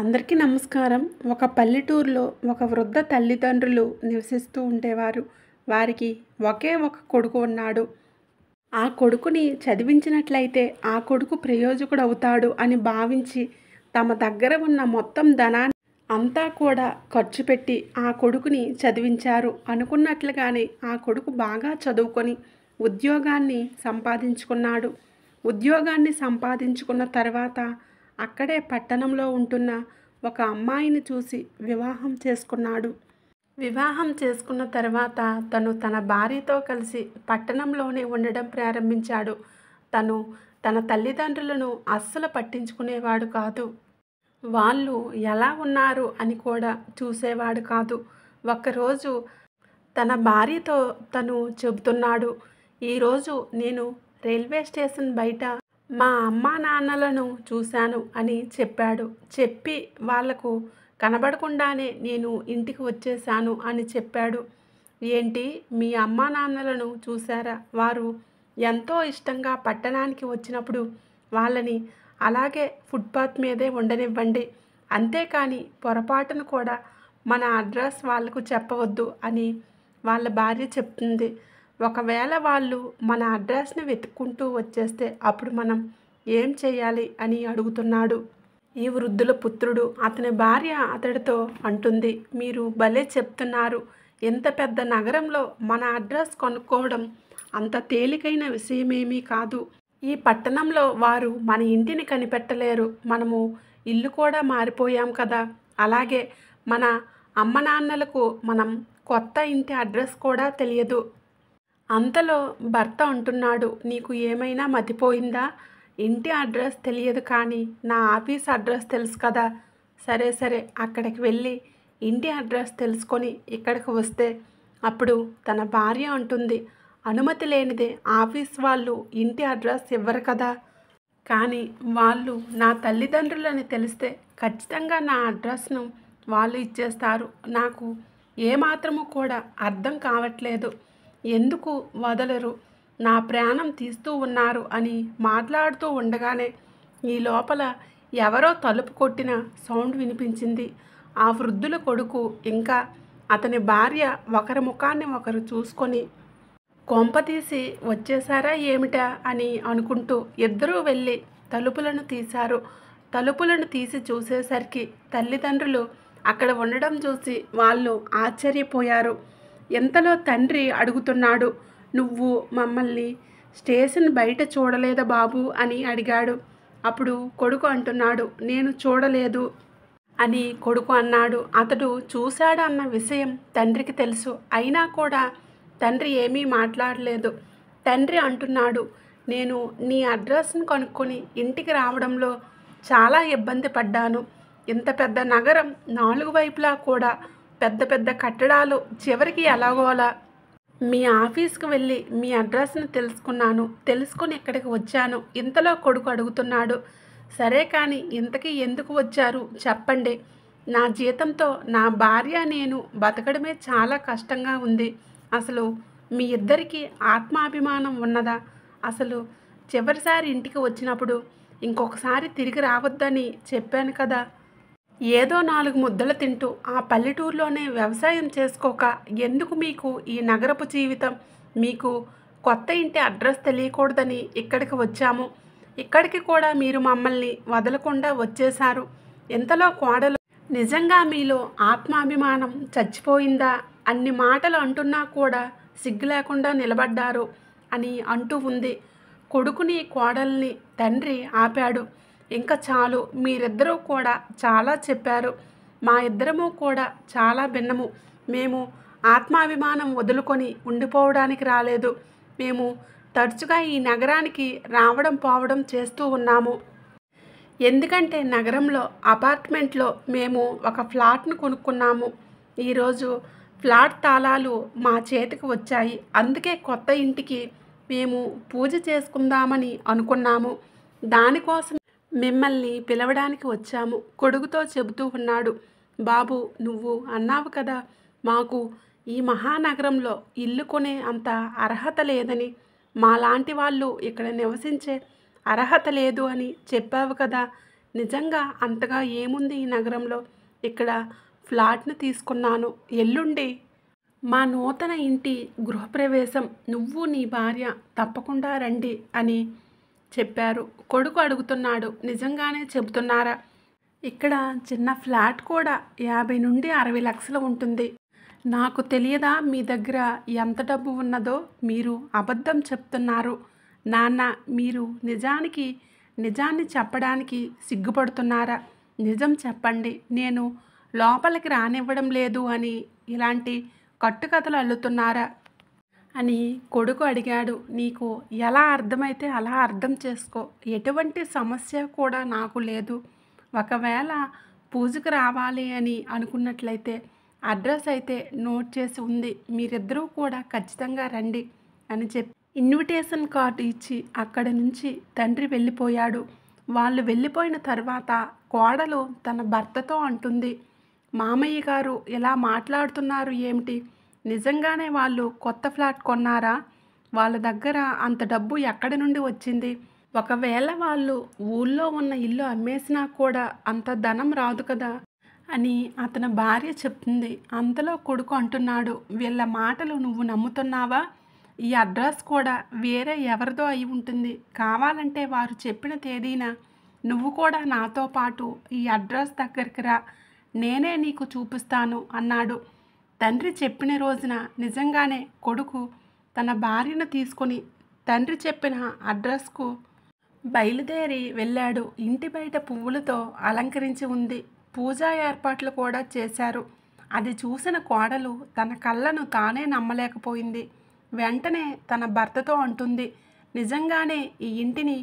అందరికీ నమస్కారం ఒక పల్లెటూరులో ఒక వృద్ధ తల్లిదండ్రులు నివసిస్తూ ఉండేవారు వారికి ఒకే ఒక కొడుకు ఉన్నాడు ఆ కొడుకుని చదివించినట్లయితే ఆ కొడుకు ప్రయోజకుడు అవుతాడు అని భావించి తమ దగ్గర ఉన్న మొత్తం ధనాన్ని అంతా కూడా ఖర్చు పెట్టి ఆ కొడుకుని చదివించారు అనుకున్నట్లుగానే ఆ కొడుకు బాగా చదువుకొని ఉద్యోగాన్ని సంపాదించుకున్నాడు ఉద్యోగాన్ని సంపాదించుకున్న తర్వాత అక్కడే పట్టణంలో ఉంటున్న ఒక అమ్మాయిని చూసి వివాహం చేసుకున్నాడు వివాహం చేసుకున్న తర్వాత తను తన భార్యతో కలిసి పట్టణంలోనే ఉండడం ప్రారంభించాడు తను తన తల్లిదండ్రులను అస్సలు పట్టించుకునేవాడు కాదు వాళ్ళు ఎలా ఉన్నారు అని కూడా చూసేవాడు కాదు ఒకరోజు తన భార్యతో తను చెబుతున్నాడు ఈరోజు నేను రైల్వే స్టేషన్ బయట మా అమ్మా నాన్నలను చూశాను అని చెప్పాడు చెప్పి వాళ్లకు కనబడకుండానే నేను ఇంటికి వచ్చేశాను అని చెప్పాడు ఏంటి మీ అమ్మ నాన్నలను చూశారా వారు ఎంతో ఇష్టంగా పట్టణానికి వచ్చినప్పుడు వాళ్ళని అలాగే ఫుట్పాత్ మీదే ఉండనివ్వండి అంతేకాని పొరపాటును కూడా మన అడ్రస్ వాళ్లకు చెప్పవద్దు అని వాళ్ళ భార్య చెప్తుంది ఒకవేళ వాళ్ళు మన అడ్రస్ని వెతుక్కుంటూ వచ్చేస్తే అప్పుడు మనం ఏం చేయాలి అని అడుగుతున్నాడు ఈ వృద్ధుల పుత్రుడు అతని భార్య అతడితో అంటుంది మీరు భలే చెప్తున్నారు ఇంత పెద్ద నగరంలో మన అడ్రస్ కొనుక్కోవడం అంత తేలికైన విషయమేమీ కాదు ఈ పట్టణంలో వారు మన ఇంటిని కనిపెట్టలేరు మనము ఇల్లు కూడా మారిపోయాం కదా అలాగే మన అమ్మ నాన్నలకు మనం కొత్త ఇంటి అడ్రస్ కూడా తెలియదు అంతలో భర్త అంటున్నాడు నీకు ఏమైనా మతిపోయిందా ఇంటి అడ్రస్ తెలియదు కానీ నా ఆఫీస్ అడ్రస్ తెలుసు కదా సరే సరే అక్కడికి వెళ్ళి ఇంటి అడ్రస్ తెలుసుకొని ఇక్కడికి వస్తే అప్పుడు తన భార్య అంటుంది అనుమతి లేనిదే ఆఫీస్ వాళ్ళు ఇంటి అడ్రస్ ఇవ్వరు కదా కానీ వాళ్ళు నా తల్లిదండ్రులని తెలిస్తే ఖచ్చితంగా నా అడ్రస్ను వాళ్ళు ఇచ్చేస్తారు నాకు ఏమాత్రము కూడా అర్థం కావట్లేదు ఎందుకు వదలరు నా ప్రాణం తీస్తూ ఉన్నారు అని మాట్లాడుతూ ఉండగానే ఈ లోపల ఎవరో తలుపు కొట్టిన సౌండ్ వినిపించింది ఆ వృద్ధుల కొడుకు ఇంకా అతని భార్య ఒకరి ముఖాన్ని ఒకరు చూసుకొని కొంపతీసి వచ్చేసారా ఏమిటా అని అనుకుంటూ ఇద్దరూ వెళ్ళి తలుపులను తీశారు తలుపులను తీసి చూసేసరికి తల్లిదండ్రులు అక్కడ ఉండడం చూసి వాళ్ళు ఆశ్చర్యపోయారు ఎంతలో తండ్రి అడుగుతున్నాడు నువ్వు మమ్మల్ని స్టేషన్ బయట చూడలేదా బాబు అని అడిగాడు అప్పుడు కొడుకు అంటున్నాడు నేను చూడలేదు అని కొడుకు అన్నాడు అతడు చూశాడు అన్న విషయం తండ్రికి తెలుసు అయినా కూడా తండ్రి ఏమీ మాట్లాడలేదు తండ్రి అంటున్నాడు నేను నీ అడ్రస్ను కనుక్కొని ఇంటికి రావడంలో చాలా ఇబ్బంది పడ్డాను ఇంత పెద్ద నగరం నాలుగు వైపులా కూడా పెద్ద పెద్ద కట్టడాలు చివరికి ఎలాగోలా మీ ఆఫీస్కి వెళ్ళి మీ అడ్రస్ని తెలుసుకున్నాను తెలుసుకుని ఇక్కడికి వచ్చాను ఇంతలో కొడుకు అడుగుతున్నాడు సరే కానీ ఇంతకీ ఎందుకు వచ్చారు చెప్పండి నా జీతంతో నా భార్య నేను బతకడమే చాలా కష్టంగా ఉంది అసలు మీ ఇద్దరికీ ఆత్మాభిమానం ఉన్నదా అసలు చివరిసారి ఇంటికి వచ్చినప్పుడు ఇంకొకసారి తిరిగి రావద్దని చెప్పాను కదా ఏదో నాలుగు ముద్దలు తింటూ ఆ పల్లెటూరులోనే వ్యవసాయం చేసుకోక ఎందుకు మీకు ఈ నగరపు జీవితం మీకు కొత్త ఇంటి అడ్రస్ తెలియకూడదని ఇక్కడికి వచ్చాము ఇక్కడికి కూడా మీరు మమ్మల్ని వదలకుండా వచ్చేశారు ఇంతలో కోడలు నిజంగా మీలో ఆత్మాభిమానం చచ్చిపోయిందా అన్ని మాటలు అంటున్నా కూడా సిగ్గు లేకుండా నిలబడ్డారు అని అంటూ ఉంది కొడుకుని కోడల్ని తండ్రి ఆపాడు ఇంకా చాలు మీరిద్దరూ కూడా చాలా చెప్పారు మా ఇద్దరము కూడా చాలా భిన్నము మేము ఆత్మాభిమానం వదులుకొని ఉండిపోవడానికి రాలేదు మేము తరచుగా ఈ నగరానికి రావడం పోవడం చేస్తూ ఉన్నాము ఎందుకంటే నగరంలో అపార్ట్మెంట్లో మేము ఒక ఫ్లాట్ను కొనుక్కున్నాము ఈరోజు ఫ్లాట్ తాళాలు మా చేతికి వచ్చాయి అందుకే కొత్త ఇంటికి మేము పూజ చేసుకుందామని అనుకున్నాము దానికోసం మిమ్మల్ని పిలవడానికి వచ్చాము కొడుకుతో చెబుతూ ఉన్నాడు బాబు నువ్వు అన్నావు కదా మాకు ఈ మహానగరంలో ఇల్లు కొనే అంత అర్హత లేదని మాలాంటి వాళ్ళు ఇక్కడ నివసించే అర్హత లేదు అని చెప్పావు కదా నిజంగా అంతగా ఏముంది ఈ నగరంలో ఇక్కడ ఫ్లాట్ను తీసుకున్నాను ఎల్లుండి మా నూతన ఇంటి గృహప్రవేశం నువ్వు నీ భార్య తప్పకుండా రండి అని చెప్పారు కొడుకు అడుగుతున్నాడు నిజంగానే చెబుతున్నారా ఇక్కడ చిన్న ఫ్లాట్ కూడా యాభై నుండి అరవై లక్షలు ఉంటుంది నాకు తెలియదా మీ దగ్గర ఎంత డబ్బు ఉన్నదో మీరు అబద్ధం చెప్తున్నారు నాన్న మీరు నిజానికి నిజాన్ని చెప్పడానికి సిగ్గుపడుతున్నారా నిజం చెప్పండి నేను లోపలికి రానివ్వడం లేదు అని ఇలాంటి కట్టుకథలు అల్లుతున్నారా అని కొడుకు అడిగాడు నీకు ఎలా అర్థమైతే అలా అర్థం చేసుకో ఎటువంటి సమస్య కూడా నాకు లేదు ఒకవేళ పూజకు రావాలి అని అనుకున్నట్లయితే అడ్రస్ అయితే నోట్ చేసి ఉంది మీరిద్దరూ కూడా ఖచ్చితంగా రండి అని చెప్పి ఇన్విటేషన్ కార్డు ఇచ్చి అక్కడ నుంచి తండ్రి వెళ్ళిపోయాడు వాళ్ళు వెళ్ళిపోయిన తర్వాత కోడలు తన భర్తతో అంటుంది మామయ్య గారు ఇలా మాట్లాడుతున్నారు ఏమిటి నిజంగానే వాళ్ళు కొత్త ఫ్లాట్ కొన్నారా వాళ్ళ దగ్గర అంత డబ్బు ఎక్కడి నుండి వచ్చింది ఒకవేళ వాళ్ళు ఊళ్ళో ఉన్న ఇల్లు అమ్మేసినా కూడా అంత ధనం రాదు కదా అని అతని భార్య చెప్తుంది అంతలో కొడుకు అంటున్నాడు వీళ్ళ మాటలు నువ్వు నమ్ముతున్నావా ఈ అడ్రస్ కూడా వేరే ఎవరిదో అయి ఉంటుంది కావాలంటే వారు చెప్పిన తేదీన నువ్వు కూడా నాతో పాటు ఈ అడ్రస్ దగ్గరికి రా నేనే నీకు చూపిస్తాను అన్నాడు తండ్రి చెప్పిన రోజున నిజంగానే కొడుకు తన భార్యను తీసుకొని తండ్రి చెప్పిన అడ్రస్కు బయలుదేరి వెళ్ళాడు ఇంటి బయట పువ్వులతో అలంకరించి ఉంది పూజా ఏర్పాట్లు కూడా చేశారు అది చూసిన కోడలు తన కళ్ళను తానే నమ్మలేకపోయింది వెంటనే తన భర్తతో అంటుంది నిజంగానే ఈ ఇంటిని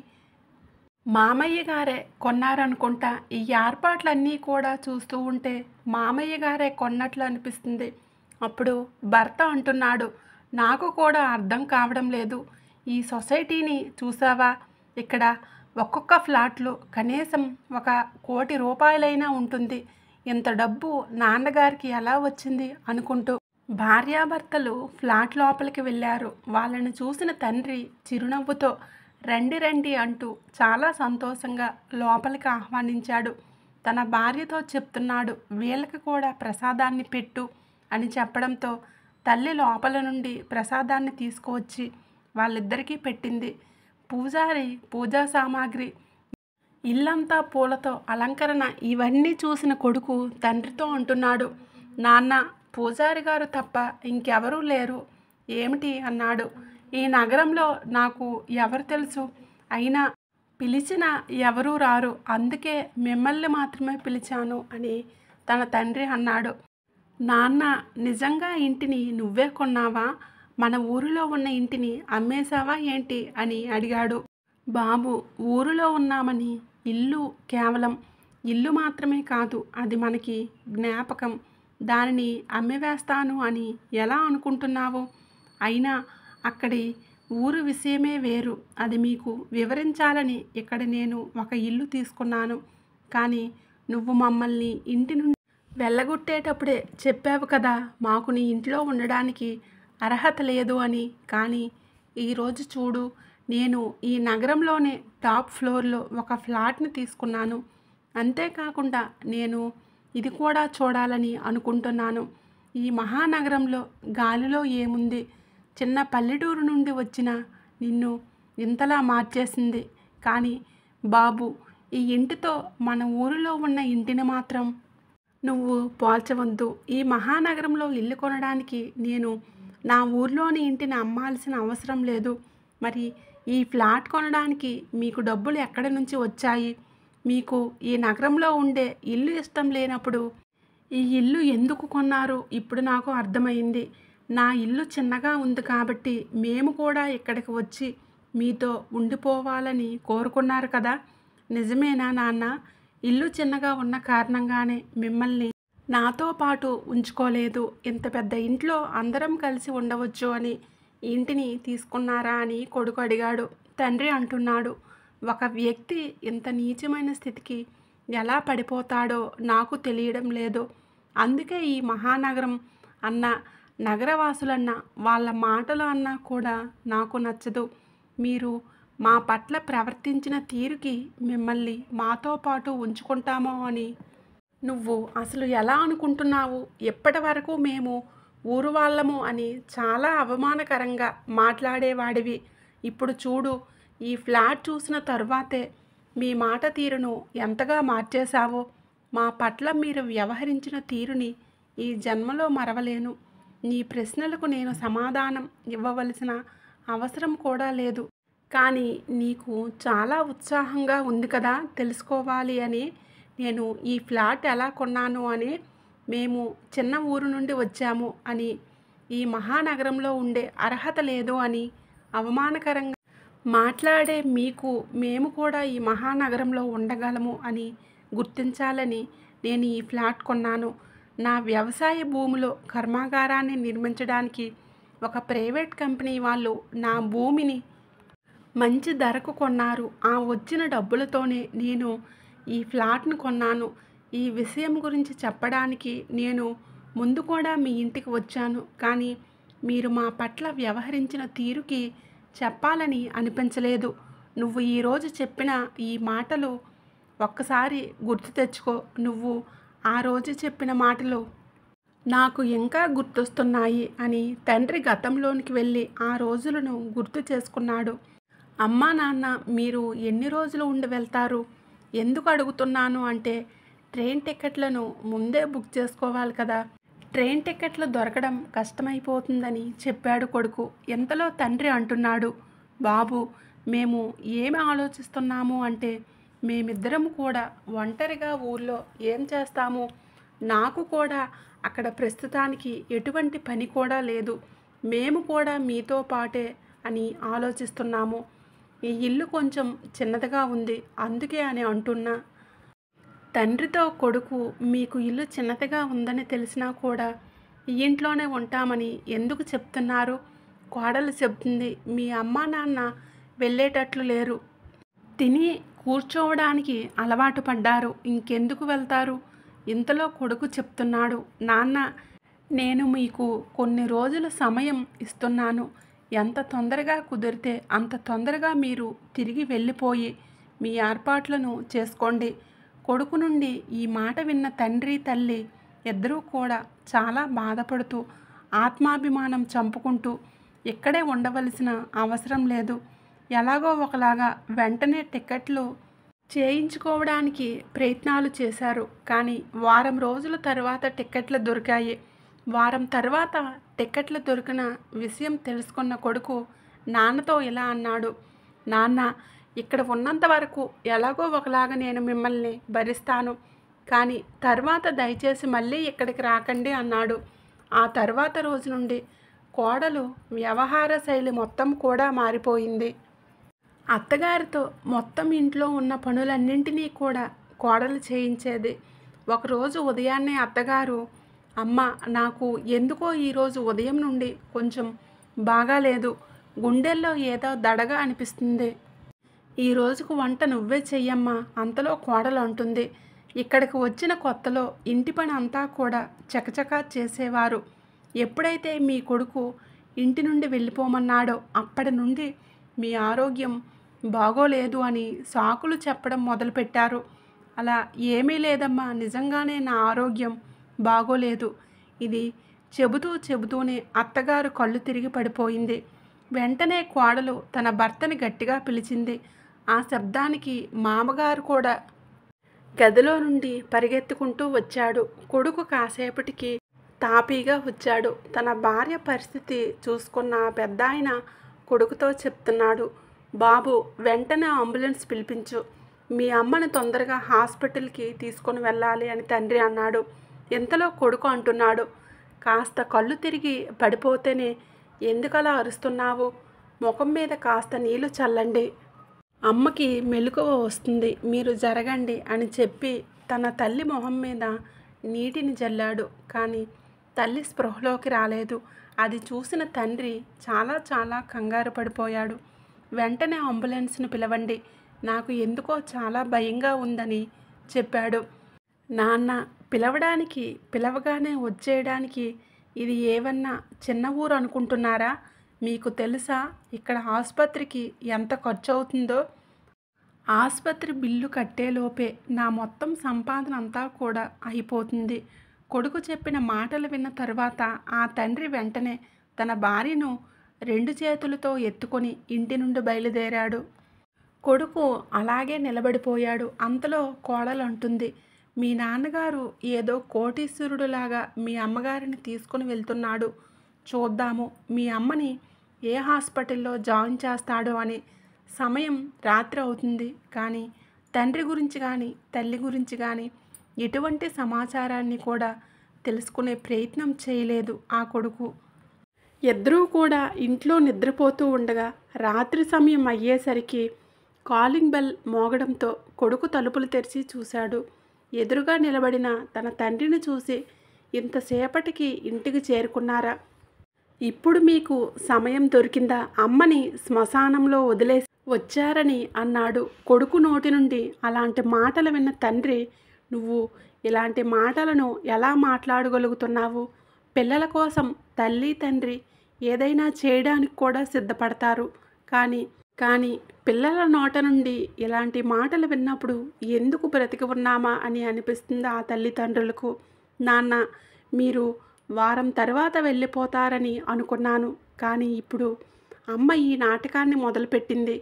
మామయ్య గారే కొన్నారనుకుంటా ఈ ఏర్పాట్లన్నీ కూడా చూస్తూ ఉంటే మామయ్య గారే కొన్నట్లు అనిపిస్తుంది అప్పుడు భర్త అంటున్నాడు నాకు కూడా అర్థం కావడం లేదు ఈ సొసైటీని చూసావా ఇక్కడ ఒక్కొక్క ఫ్లాట్లు కనీసం ఒక కోటి రూపాయలైనా ఉంటుంది ఇంత డబ్బు నాన్నగారికి ఎలా వచ్చింది అనుకుంటూ భార్యాభర్తలు ఫ్లాట్ లోపలికి వెళ్ళారు వాళ్ళని చూసిన తండ్రి చిరునవ్వుతో రండి రండి అంటూ చాలా సంతోషంగా లోపలికి ఆహ్వానించాడు తన భార్యతో చెప్తున్నాడు వీళ్ళకి కూడా ప్రసాదాన్ని పెట్టు అని చెప్పడంతో తల్లి లోపల నుండి ప్రసాదాన్ని తీసుకువచ్చి వాళ్ళిద్దరికీ పెట్టింది పూజారి పూజా సామాగ్రి ఇల్లంతా పూలతో అలంకరణ ఇవన్నీ చూసిన కొడుకు తండ్రితో అంటున్నాడు నాన్న పూజారి గారు తప్ప ఇంకెవరూ లేరు ఏమిటి అన్నాడు ఈ నగరంలో నాకు ఎవరు తెలుసు అయినా పిలిచిన ఎవరూ రారు అందుకే మిమ్మల్ని మాత్రమే పిలిచాను అని తన తండ్రి అన్నాడు నాన్న నిజంగా ఇంటిని నువ్వే కొన్నావా మన ఊరిలో ఉన్న ఇంటిని అమ్మేశావా ఏంటి అని అడిగాడు బాబు ఊరిలో ఉన్నామని ఇల్లు కేవలం ఇల్లు మాత్రమే కాదు అది మనకి జ్ఞాపకం దానిని అమ్మివేస్తాను అని ఎలా అనుకుంటున్నావు అయినా అక్కడి ఊరు విషయమే వేరు అది మీకు వివరించాలని ఇక్కడ నేను ఒక ఇల్లు తీసుకున్నాను కానీ నువ్వు మమ్మల్ని ఇంటి నుండి వెళ్ళగొట్టేటప్పుడే చెప్పావు కదా మాకు నీ ఇంట్లో ఉండడానికి అర్హత లేదు అని కానీ ఈరోజు చూడు నేను ఈ నగరంలోనే టాప్ ఫ్లోర్లో ఒక ఫ్లాట్ని తీసుకున్నాను అంతేకాకుండా నేను ఇది కూడా చూడాలని అనుకుంటున్నాను ఈ మహానగరంలో గాలిలో ఏముంది చిన్న పల్లెటూరు నుండి వచ్చిన నిన్ను ఇంతలా మార్చేసింది కానీ బాబు ఈ ఇంటితో మన ఊరిలో ఉన్న ఇంటిని మాత్రం నువ్వు పోల్చవద్దు ఈ మహానగరంలో ఇల్లు కొనడానికి నేను నా ఊర్లోని ఇంటిని అమ్మాల్సిన అవసరం లేదు మరి ఈ ఫ్లాట్ కొనడానికి మీకు డబ్బులు ఎక్కడి నుంచి వచ్చాయి మీకు ఈ నగరంలో ఉండే ఇల్లు ఇష్టం లేనప్పుడు ఈ ఇల్లు ఎందుకు కొన్నారు ఇప్పుడు నాకు అర్థమైంది నా ఇల్లు చిన్నగా ఉంది కాబట్టి మేము కూడా ఇక్కడికి వచ్చి మీతో ఉండిపోవాలని కోరుకున్నారు కదా నిజమేనా నాన్న ఇల్లు చిన్నగా ఉన్న కారణంగానే మిమ్మల్ని నాతో పాటు ఉంచుకోలేదు ఇంత పెద్ద ఇంట్లో అందరం కలిసి ఉండవచ్చు అని ఇంటిని తీసుకున్నారా అని కొడుకు అడిగాడు తండ్రి అంటున్నాడు ఒక వ్యక్తి ఇంత నీచమైన స్థితికి ఎలా పడిపోతాడో నాకు తెలియడం లేదు అందుకే ఈ మహానగరం అన్న నగరవాసులన్న వాళ్ళ మాటలు అన్నా కూడా నాకు నచ్చదు మీరు మా పట్ల ప్రవర్తించిన తీరుకి మిమ్మల్ని మాతో పాటు ఉంచుకుంటామో అని నువ్వు అసలు ఎలా అనుకుంటున్నావు ఎప్పటి వరకు మేము ఊరు వాళ్ళము అని చాలా అవమానకరంగా మాట్లాడేవాడివి ఇప్పుడు చూడు ఈ ఫ్లాట్ చూసిన తరువాతే మీ మాట తీరును ఎంతగా మార్చేశావో మా పట్ల మీరు వ్యవహరించిన తీరుని ఈ జన్మలో మరవలేను నీ ప్రశ్నలకు నేను సమాధానం ఇవ్వవలసిన అవసరం కూడా లేదు కానీ నీకు చాలా ఉత్సాహంగా ఉంది కదా తెలుసుకోవాలి అని నేను ఈ ఫ్లాట్ ఎలా కొన్నాను అని మేము చిన్న ఊరు నుండి వచ్చాము అని ఈ మహానగరంలో ఉండే అర్హత లేదు అని అవమానకరంగా మాట్లాడే మీకు మేము కూడా ఈ మహానగరంలో ఉండగలము అని గుర్తించాలని నేను ఈ ఫ్లాట్ కొన్నాను నా వ్యవసాయ భూమిలో కర్మాగారాన్ని నిర్మించడానికి ఒక ప్రైవేట్ కంపెనీ వాళ్ళు నా భూమిని మంచి ధరకు కొన్నారు ఆ వచ్చిన డబ్బులతోనే నేను ఈ ఫ్లాట్ను కొన్నాను ఈ విషయం గురించి చెప్పడానికి నేను ముందు కూడా మీ ఇంటికి వచ్చాను కానీ మీరు మా పట్ల వ్యవహరించిన తీరుకి చెప్పాలని అనిపించలేదు నువ్వు ఈరోజు చెప్పిన ఈ మాటలు ఒక్కసారి గుర్తు తెచ్చుకో నువ్వు ఆ రోజు చెప్పిన మాటలు నాకు ఇంకా గుర్తొస్తున్నాయి అని తండ్రి గతంలోనికి వెళ్ళి ఆ రోజులను గుర్తు చేసుకున్నాడు అమ్మా నాన్న మీరు ఎన్ని రోజులు ఉండి వెళ్తారు ఎందుకు అడుగుతున్నాను అంటే ట్రైన్ టికెట్లను ముందే బుక్ చేసుకోవాలి కదా ట్రైన్ టికెట్లు దొరకడం కష్టమైపోతుందని చెప్పాడు కొడుకు ఎంతలో తండ్రి అంటున్నాడు బాబు మేము ఏమి ఆలోచిస్తున్నాము అంటే మేమిద్దరం కూడా ఒంటరిగా ఊర్లో ఏం చేస్తాము నాకు కూడా అక్కడ ప్రస్తుతానికి ఎటువంటి పని కూడా లేదు మేము కూడా మీతో పాటే అని ఆలోచిస్తున్నాము ఈ ఇల్లు కొంచెం చిన్నదిగా ఉంది అందుకే అని అంటున్నా తండ్రితో కొడుకు మీకు ఇల్లు చిన్నదిగా ఉందని తెలిసినా కూడా ఈ ఇంట్లోనే ఉంటామని ఎందుకు చెప్తున్నారు కోడలు చెప్తుంది మీ అమ్మా నాన్న వెళ్ళేటట్లు లేరు తిని కూర్చోవడానికి అలవాటు పడ్డారు ఇంకెందుకు వెళ్తారు ఇంతలో కొడుకు చెప్తున్నాడు నాన్న నేను మీకు కొన్ని రోజుల సమయం ఇస్తున్నాను ఎంత తొందరగా కుదిరితే అంత తొందరగా మీరు తిరిగి వెళ్ళిపోయి మీ ఏర్పాట్లను చేసుకోండి కొడుకు నుండి ఈ మాట విన్న తండ్రి తల్లి ఇద్దరూ కూడా చాలా బాధపడుతూ ఆత్మాభిమానం చంపుకుంటూ ఇక్కడే ఉండవలసిన అవసరం లేదు ఎలాగో ఒకలాగా వెంటనే టికెట్లు చేయించుకోవడానికి ప్రయత్నాలు చేశారు కానీ వారం రోజుల తర్వాత టిక్కెట్లు దొరికాయి వారం తర్వాత టిక్కెట్లు దొరికిన విషయం తెలుసుకున్న కొడుకు నాన్నతో ఇలా అన్నాడు నాన్న ఇక్కడ ఉన్నంత వరకు ఎలాగో ఒకలాగా నేను మిమ్మల్ని భరిస్తాను కానీ తర్వాత దయచేసి మళ్ళీ ఇక్కడికి రాకండి అన్నాడు ఆ తర్వాత రోజు నుండి కోడలు వ్యవహార శైలి మొత్తం కూడా మారిపోయింది అత్తగారితో మొత్తం ఇంట్లో ఉన్న పనులన్నింటినీ కూడా కోడలు చేయించేది ఒకరోజు ఉదయాన్నే అత్తగారు అమ్మ నాకు ఎందుకో ఈరోజు ఉదయం నుండి కొంచెం బాగాలేదు గుండెల్లో ఏదో దడగా అనిపిస్తుంది ఈ రోజుకు వంట నువ్వే చెయ్యమ్మా అంతలో కోడలు అంటుంది ఇక్కడికి వచ్చిన కొత్తలో ఇంటి పని అంతా కూడా చకచకా చేసేవారు ఎప్పుడైతే మీ కొడుకు ఇంటి నుండి వెళ్ళిపోమన్నాడో అప్పటి నుండి మీ ఆరోగ్యం బాగోలేదు అని సాకులు చెప్పడం మొదలుపెట్టారు అలా ఏమీ లేదమ్మా నిజంగానే నా ఆరోగ్యం బాగోలేదు ఇది చెబుతూ చెబుతూనే అత్తగారు కళ్ళు తిరిగి పడిపోయింది వెంటనే కోడలు తన భర్తని గట్టిగా పిలిచింది ఆ శబ్దానికి మామగారు కూడా గదిలో నుండి పరిగెత్తుకుంటూ వచ్చాడు కొడుకు కాసేపటికి తాపీగా వచ్చాడు తన భార్య పరిస్థితి చూసుకున్న పెద్ద ఆయన కొడుకుతో చెప్తున్నాడు బాబు వెంటనే అంబులెన్స్ పిలిపించు మీ అమ్మని తొందరగా హాస్పిటల్కి తీసుకొని వెళ్ళాలి అని తండ్రి అన్నాడు ఎంతలో కొడుకు అంటున్నాడు కాస్త కళ్ళు తిరిగి పడిపోతేనే ఎందుకలా అరుస్తున్నావు ముఖం మీద కాస్త నీళ్లు చల్లండి అమ్మకి మెలకువ వస్తుంది మీరు జరగండి అని చెప్పి తన తల్లి మొహం మీద నీటిని జల్లాడు కానీ తల్లి స్పృహలోకి రాలేదు అది చూసిన తండ్రి చాలా చాలా కంగారు పడిపోయాడు వెంటనే అంబులెన్స్ను పిలవండి నాకు ఎందుకో చాలా భయంగా ఉందని చెప్పాడు నాన్న పిలవడానికి పిలవగానే వచ్చేయడానికి ఇది ఏవన్నా చిన్న ఊరు అనుకుంటున్నారా మీకు తెలుసా ఇక్కడ ఆసుపత్రికి ఎంత ఖర్చు అవుతుందో ఆసుపత్రి బిల్లు కట్టేలోపే నా మొత్తం సంపాదన అంతా కూడా అయిపోతుంది కొడుకు చెప్పిన మాటలు విన్న తర్వాత ఆ తండ్రి వెంటనే తన భార్యను రెండు చేతులతో ఎత్తుకొని ఇంటి నుండి బయలుదేరాడు కొడుకు అలాగే నిలబడిపోయాడు అంతలో కోడలు అంటుంది మీ నాన్నగారు ఏదో కోటీశ్వరుడులాగా మీ అమ్మగారిని తీసుకుని వెళ్తున్నాడు చూద్దాము మీ అమ్మని ఏ హాస్పిటల్లో జాయిన్ చేస్తాడో అని సమయం రాత్రి అవుతుంది కానీ తండ్రి గురించి కానీ తల్లి గురించి కానీ ఎటువంటి సమాచారాన్ని కూడా తెలుసుకునే ప్రయత్నం చేయలేదు ఆ కొడుకు ఇద్దరూ కూడా ఇంట్లో నిద్రపోతూ ఉండగా రాత్రి సమయం అయ్యేసరికి కాలింగ్ బెల్ మోగడంతో కొడుకు తలుపులు తెరిచి చూశాడు ఎదురుగా నిలబడిన తన తండ్రిని చూసి ఇంతసేపటికి ఇంటికి చేరుకున్నారా ఇప్పుడు మీకు సమయం దొరికిందా అమ్మని శ్మశానంలో వదిలేసి వచ్చారని అన్నాడు కొడుకు నోటి నుండి అలాంటి మాటలు విన్న తండ్రి నువ్వు ఇలాంటి మాటలను ఎలా మాట్లాడగలుగుతున్నావు పిల్లల కోసం తల్లి తండ్రి ఏదైనా చేయడానికి కూడా సిద్ధపడతారు కానీ కానీ పిల్లల నోట నుండి ఇలాంటి మాటలు విన్నప్పుడు ఎందుకు బ్రతికి ఉన్నామా అని అనిపిస్తుంది ఆ తల్లిదండ్రులకు నాన్న మీరు వారం తర్వాత వెళ్ళిపోతారని అనుకున్నాను కానీ ఇప్పుడు అమ్మ ఈ నాటకాన్ని మొదలుపెట్టింది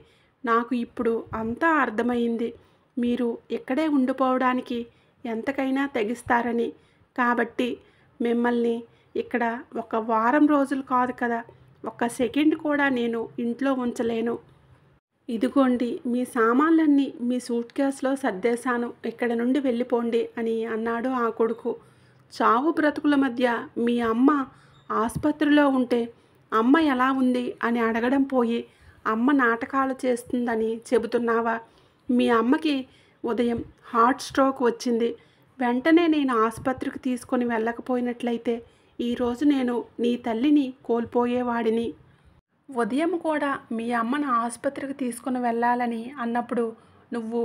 నాకు ఇప్పుడు అంతా అర్థమైంది మీరు ఇక్కడే ఉండిపోవడానికి ఎంతకైనా తెగిస్తారని కాబట్టి మిమ్మల్ని ఇక్కడ ఒక వారం రోజులు కాదు కదా ఒక సెకండ్ కూడా నేను ఇంట్లో ఉంచలేను ఇదిగోండి మీ సామాన్లన్నీ మీ సూట్ కేసులో సర్దేశాను ఇక్కడ నుండి వెళ్ళిపోండి అని అన్నాడు ఆ కొడుకు చావు బ్రతుకుల మధ్య మీ అమ్మ ఆసుపత్రిలో ఉంటే అమ్మ ఎలా ఉంది అని అడగడం పోయి అమ్మ నాటకాలు చేస్తుందని చెబుతున్నావా మీ అమ్మకి ఉదయం హార్ట్ స్ట్రోక్ వచ్చింది వెంటనే నేను ఆసుపత్రికి తీసుకొని వెళ్ళకపోయినట్లయితే ఈరోజు నేను నీ తల్లిని కోల్పోయేవాడిని ఉదయం కూడా మీ అమ్మను ఆసుపత్రికి తీసుకుని వెళ్ళాలని అన్నప్పుడు నువ్వు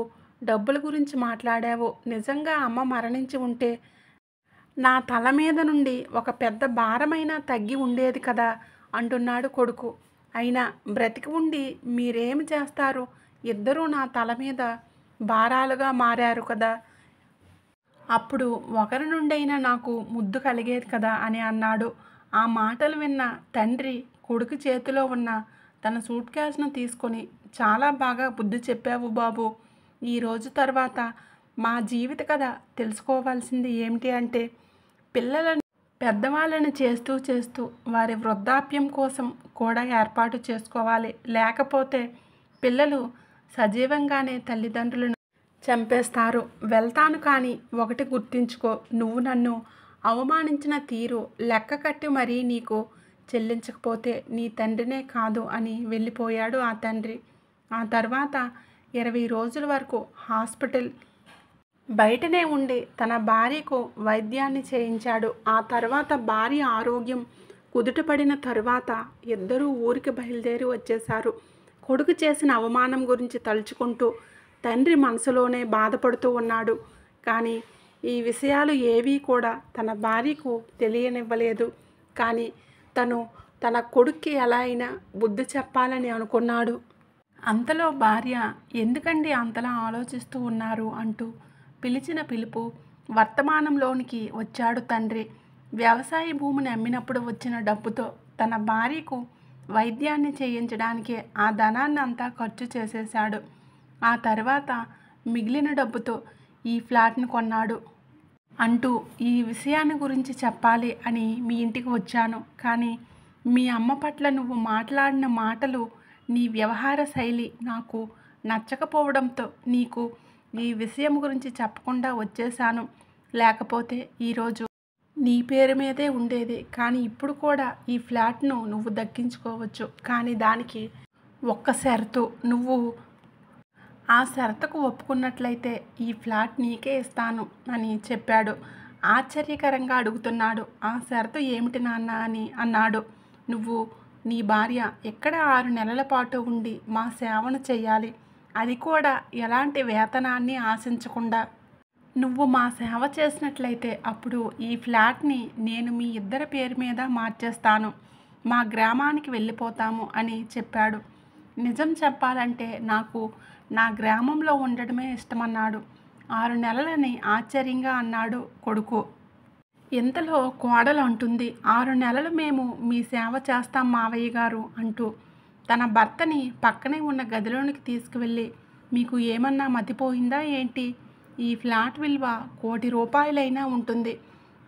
డబ్బుల గురించి మాట్లాడావు నిజంగా అమ్మ మరణించి ఉంటే నా తల మీద నుండి ఒక పెద్ద భారమైనా తగ్గి ఉండేది కదా అంటున్నాడు కొడుకు అయినా బ్రతికి ఉండి మీరేమి చేస్తారు ఇద్దరూ నా తల మీద భారాలుగా మారారు కదా అప్పుడు ఒకరి నుండైనా నాకు ముద్దు కలిగేది కదా అని అన్నాడు ఆ మాటలు విన్న తండ్రి కొడుకు చేతిలో ఉన్న తన సూట్ క్యాష్ను తీసుకొని చాలా బాగా బుద్ధి చెప్పావు బాబు ఈ రోజు తర్వాత మా జీవిత కథ తెలుసుకోవాల్సింది ఏమిటి అంటే పిల్లలను పెద్దవాళ్ళని చేస్తూ చేస్తూ వారి వృద్ధాప్యం కోసం కూడా ఏర్పాటు చేసుకోవాలి లేకపోతే పిల్లలు సజీవంగానే తల్లిదండ్రులను చంపేస్తారు వెళ్తాను కానీ ఒకటి గుర్తుంచుకో నువ్వు నన్ను అవమానించిన తీరు లెక్క కట్టి మరీ నీకు చెల్లించకపోతే నీ తండ్రినే కాదు అని వెళ్ళిపోయాడు ఆ తండ్రి ఆ తర్వాత ఇరవై రోజుల వరకు హాస్పిటల్ బయటనే ఉండి తన భార్యకు వైద్యాన్ని చేయించాడు ఆ తర్వాత భార్య ఆరోగ్యం కుదుటపడిన తరువాత ఇద్దరూ ఊరికి బయలుదేరి వచ్చేశారు కొడుకు చేసిన అవమానం గురించి తలుచుకుంటూ తండ్రి మనసులోనే బాధపడుతూ ఉన్నాడు కానీ ఈ విషయాలు ఏవీ కూడా తన భార్యకు తెలియనివ్వలేదు కానీ తను తన కొడుక్కి ఎలా అయినా బుద్ధి చెప్పాలని అనుకున్నాడు అంతలో భార్య ఎందుకండి అంతలా ఆలోచిస్తూ ఉన్నారు అంటూ పిలిచిన పిలుపు వర్తమానంలోనికి వచ్చాడు తండ్రి వ్యవసాయ భూమిని అమ్మినప్పుడు వచ్చిన డబ్బుతో తన భార్యకు వైద్యాన్ని చేయించడానికి ఆ ధనాన్ని అంతా ఖర్చు చేసేశాడు ఆ తర్వాత మిగిలిన డబ్బుతో ఈ ఫ్లాట్ను కొన్నాడు అంటూ ఈ విషయాన్ని గురించి చెప్పాలి అని మీ ఇంటికి వచ్చాను కానీ మీ అమ్మ పట్ల నువ్వు మాట్లాడిన మాటలు నీ వ్యవహార శైలి నాకు నచ్చకపోవడంతో నీకు ఈ విషయం గురించి చెప్పకుండా వచ్చేశాను లేకపోతే ఈరోజు నీ పేరు మీదే ఉండేది కానీ ఇప్పుడు కూడా ఈ ఫ్లాట్ను నువ్వు దక్కించుకోవచ్చు కానీ దానికి ఒక్క షరతు నువ్వు ఆ షరతుకు ఒప్పుకున్నట్లయితే ఈ ఫ్లాట్ నీకే ఇస్తాను అని చెప్పాడు ఆశ్చర్యకరంగా అడుగుతున్నాడు ఆ షరతు ఏమిటి నాన్న అని అన్నాడు నువ్వు నీ భార్య ఎక్కడ ఆరు నెలల పాటు ఉండి మా సేవను చేయాలి అది కూడా ఎలాంటి వేతనాన్ని ఆశించకుండా నువ్వు మా సేవ చేసినట్లయితే అప్పుడు ఈ ఫ్లాట్ని నేను మీ ఇద్దరి పేరు మీద మార్చేస్తాను మా గ్రామానికి వెళ్ళిపోతాము అని చెప్పాడు నిజం చెప్పాలంటే నాకు నా గ్రామంలో ఉండడమే ఇష్టమన్నాడు ఆరు నెలలని ఆశ్చర్యంగా అన్నాడు కొడుకు ఇంతలో కోడలు అంటుంది ఆరు నెలలు మేము మీ సేవ చేస్తాం మావయ్య గారు అంటూ తన భర్తని పక్కనే ఉన్న గదిలోనికి తీసుకువెళ్ళి మీకు ఏమన్నా మతిపోయిందా ఏంటి ఈ ఫ్లాట్ విలువ కోటి రూపాయలైనా ఉంటుంది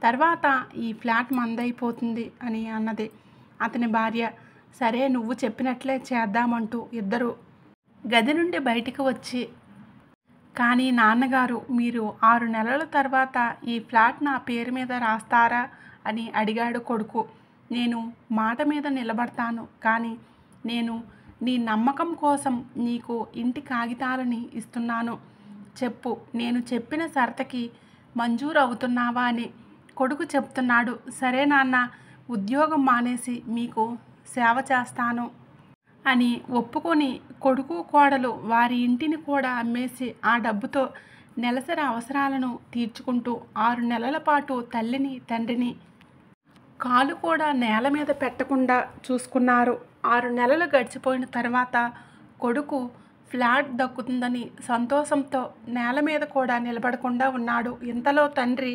తర్వాత ఈ ఫ్లాట్ మందైపోతుంది అని అన్నది అతని భార్య సరే నువ్వు చెప్పినట్లే చేద్దామంటూ ఇద్దరు గది నుండి బయటికి వచ్చి కానీ నాన్నగారు మీరు ఆరు నెలల తర్వాత ఈ ఫ్లాట్ నా పేరు మీద రాస్తారా అని అడిగాడు కొడుకు నేను మాట మీద నిలబడతాను కానీ నేను నీ నమ్మకం కోసం నీకు ఇంటి కాగితాలని ఇస్తున్నాను చెప్పు నేను చెప్పిన సరతకి మంజూరు అవుతున్నావా అని కొడుకు చెప్తున్నాడు సరే నాన్న ఉద్యోగం మానేసి మీకు సేవ చేస్తాను అని ఒప్పుకొని కొడుకు కోడలు వారి ఇంటిని కూడా అమ్మేసి ఆ డబ్బుతో నెలసరి అవసరాలను తీర్చుకుంటూ ఆరు నెలల పాటు తల్లిని తండ్రిని కాలు కూడా నేల మీద పెట్టకుండా చూసుకున్నారు ఆరు నెలలు గడిచిపోయిన తర్వాత కొడుకు ఫ్లాట్ దక్కుతుందని సంతోషంతో నేల మీద కూడా నిలబడకుండా ఉన్నాడు ఇంతలో తండ్రి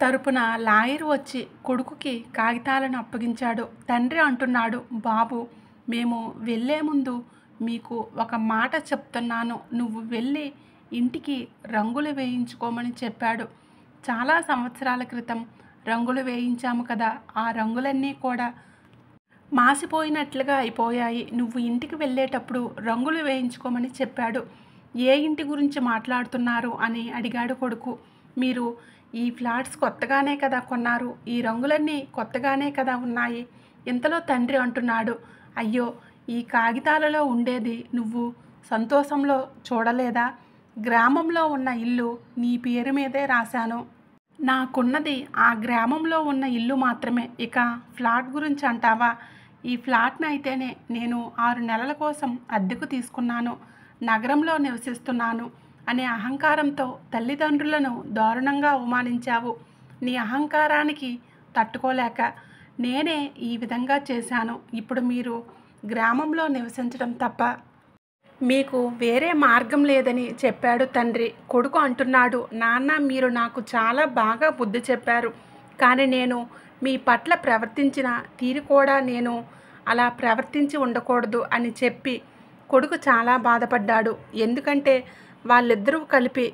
తరపున లాయర్ వచ్చి కొడుకుకి కాగితాలను అప్పగించాడు తండ్రి అంటున్నాడు బాబు మేము వెళ్ళే ముందు మీకు ఒక మాట చెప్తున్నాను నువ్వు వెళ్ళి ఇంటికి రంగులు వేయించుకోమని చెప్పాడు చాలా సంవత్సరాల క్రితం రంగులు వేయించాము కదా ఆ రంగులన్నీ కూడా మాసిపోయినట్లుగా అయిపోయాయి నువ్వు ఇంటికి వెళ్ళేటప్పుడు రంగులు వేయించుకోమని చెప్పాడు ఏ ఇంటి గురించి మాట్లాడుతున్నారు అని అడిగాడు కొడుకు మీరు ఈ ఫ్లాట్స్ కొత్తగానే కదా కొన్నారు ఈ రంగులన్నీ కొత్తగానే కదా ఉన్నాయి ఇంతలో తండ్రి అంటున్నాడు అయ్యో ఈ కాగితాలలో ఉండేది నువ్వు సంతోషంలో చూడలేదా గ్రామంలో ఉన్న ఇల్లు నీ పేరు మీదే రాశాను నాకున్నది ఆ గ్రామంలో ఉన్న ఇల్లు మాత్రమే ఇక ఫ్లాట్ గురించి అంటావా ఈ ఫ్లాట్ను అయితేనే నేను ఆరు నెలల కోసం అద్దెకు తీసుకున్నాను నగరంలో నివసిస్తున్నాను అనే అహంకారంతో తల్లిదండ్రులను దారుణంగా అవమానించావు నీ అహంకారానికి తట్టుకోలేక నేనే ఈ విధంగా చేశాను ఇప్పుడు మీరు గ్రామంలో నివసించడం తప్ప మీకు వేరే మార్గం లేదని చెప్పాడు తండ్రి కొడుకు అంటున్నాడు నాన్న మీరు నాకు చాలా బాగా బుద్ధి చెప్పారు కానీ నేను మీ పట్ల ప్రవర్తించిన తీరు కూడా నేను అలా ప్రవర్తించి ఉండకూడదు అని చెప్పి కొడుకు చాలా బాధపడ్డాడు ఎందుకంటే వాళ్ళిద్దరూ కలిపి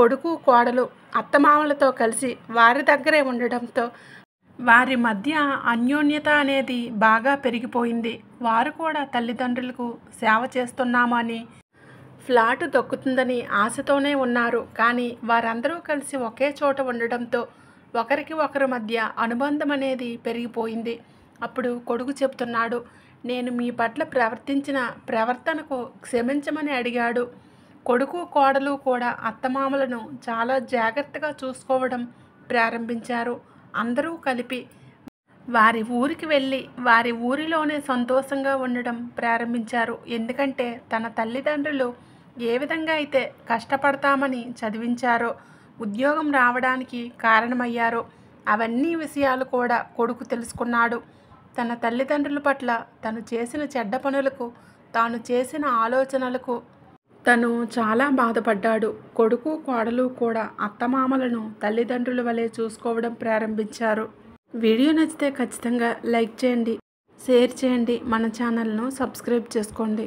కొడుకు కోడలు అత్తమామలతో కలిసి వారి దగ్గరే ఉండడంతో వారి మధ్య అన్యోన్యత అనేది బాగా పెరిగిపోయింది వారు కూడా తల్లిదండ్రులకు సేవ చేస్తున్నామని అని ఫ్లాట్ దొక్కుతుందని ఆశతోనే ఉన్నారు కానీ వారందరూ కలిసి ఒకే చోట ఉండడంతో ఒకరికి ఒకరి మధ్య అనుబంధం అనేది పెరిగిపోయింది అప్పుడు కొడుకు చెప్తున్నాడు నేను మీ పట్ల ప్రవర్తించిన ప్రవర్తనకు క్షమించమని అడిగాడు కొడుకు కోడలు కూడా అత్తమామలను చాలా జాగ్రత్తగా చూసుకోవడం ప్రారంభించారు అందరూ కలిపి వారి ఊరికి వెళ్ళి వారి ఊరిలోనే సంతోషంగా ఉండడం ప్రారంభించారు ఎందుకంటే తన తల్లిదండ్రులు ఏ విధంగా అయితే కష్టపడతామని చదివించారో ఉద్యోగం రావడానికి కారణమయ్యారో అవన్నీ విషయాలు కూడా కొడుకు తెలుసుకున్నాడు తన తల్లిదండ్రుల పట్ల తను చేసిన చెడ్డ పనులకు తాను చేసిన ఆలోచనలకు తను చాలా బాధపడ్డాడు కొడుకు కోడలు కూడా అత్తమామలను తల్లిదండ్రుల వలె చూసుకోవడం ప్రారంభించారు వీడియో నచ్చితే ఖచ్చితంగా లైక్ చేయండి షేర్ చేయండి మన ఛానల్ను సబ్స్క్రైబ్ చేసుకోండి